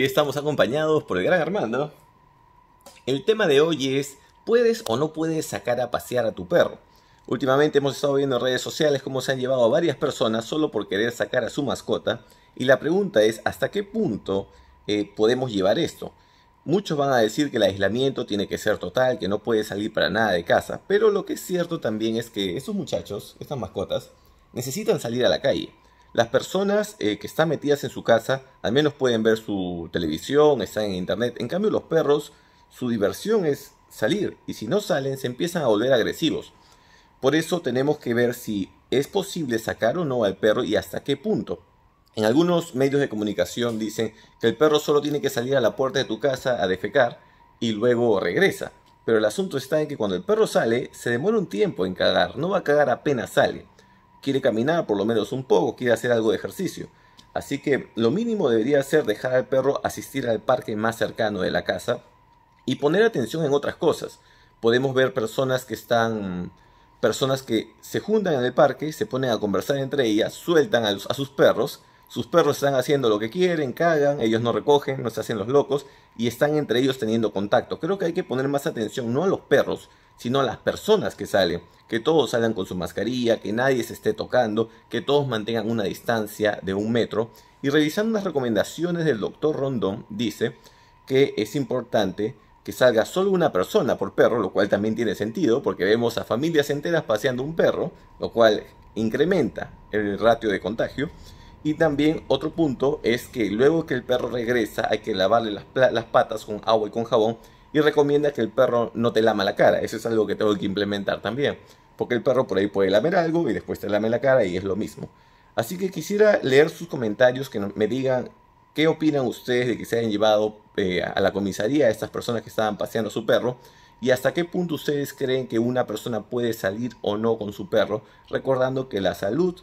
y estamos acompañados por el gran Armando. El tema de hoy es, ¿puedes o no puedes sacar a pasear a tu perro? Últimamente hemos estado viendo en redes sociales cómo se han llevado a varias personas solo por querer sacar a su mascota y la pregunta es, ¿hasta qué punto eh, podemos llevar esto? Muchos van a decir que el aislamiento tiene que ser total, que no puede salir para nada de casa, pero lo que es cierto también es que estos muchachos, estas mascotas, necesitan salir a la calle. Las personas eh, que están metidas en su casa al menos pueden ver su televisión, están en internet. En cambio, los perros, su diversión es salir y si no salen se empiezan a volver agresivos. Por eso tenemos que ver si es posible sacar o no al perro y hasta qué punto. En algunos medios de comunicación dicen que el perro solo tiene que salir a la puerta de tu casa a defecar y luego regresa. Pero el asunto está en que cuando el perro sale, se demora un tiempo en cagar, no va a cagar apenas sale quiere caminar por lo menos un poco, quiere hacer algo de ejercicio. Así que lo mínimo debería ser dejar al perro asistir al parque más cercano de la casa y poner atención en otras cosas. Podemos ver personas que están personas que se juntan en el parque, se ponen a conversar entre ellas, sueltan a, sus perros, sus perros están haciendo lo que quieren, cagan, ellos no recogen, no se hacen los locos y están entre ellos teniendo contacto. Creo que hay que poner más atención no a los perros, sino las personas que salen. Que todos salgan con su mascarilla, que nadie se esté tocando, que todos mantengan una distancia de un metro. Y revisando las recomendaciones del doctor Rondón, dice que es importante que salga solo una persona por perro, lo cual también tiene sentido, porque vemos a familias enteras paseando un perro, lo cual incrementa el ratio de contagio. Y también otro punto es que luego que el perro regresa hay que lavarle las patas con agua y con jabón y recomienda que el perro no te lama la cara. Eso es algo que tengo que implementar también, porque el perro por ahí puede lamer algo y después te lame la cara y es lo mismo. Así que quisiera leer sus comentarios, que me digan qué opinan ustedes de que se hayan llevado eh, a la comisaría a estas personas que estaban paseando su perro y hasta qué punto ustedes creen que una persona puede salir o no con su perro, recordando que la salud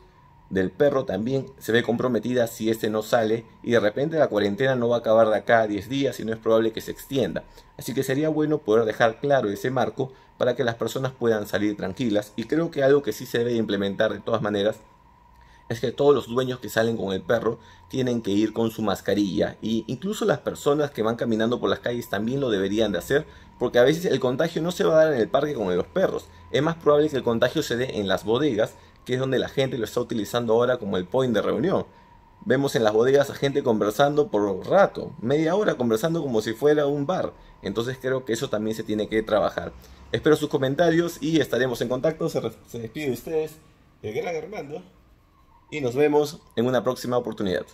del perro también se ve comprometida si este no sale y de repente la cuarentena no va a acabar de acá a 10 días y no es probable que se extienda. Así que sería bueno poder dejar claro ese marco para que las personas puedan salir tranquilas y creo que algo que sí se debe implementar de todas maneras es que todos los dueños que salen con el perro tienen que ir con su mascarilla y incluso las personas que van caminando por las calles también lo deberían de hacer porque a veces el contagio no se va a dar en el parque con los perros, es más probable que el contagio se dé en las bodegas que es donde la gente lo está utilizando ahora como el point de reunión. Vemos en las bodegas a gente conversando por rato, media hora conversando como si fuera un bar. Entonces creo que eso también se tiene que trabajar. Espero sus comentarios y estaremos en contacto. Se, despide de ustedes el gran Armando. Y nos vemos en una próxima oportunidad.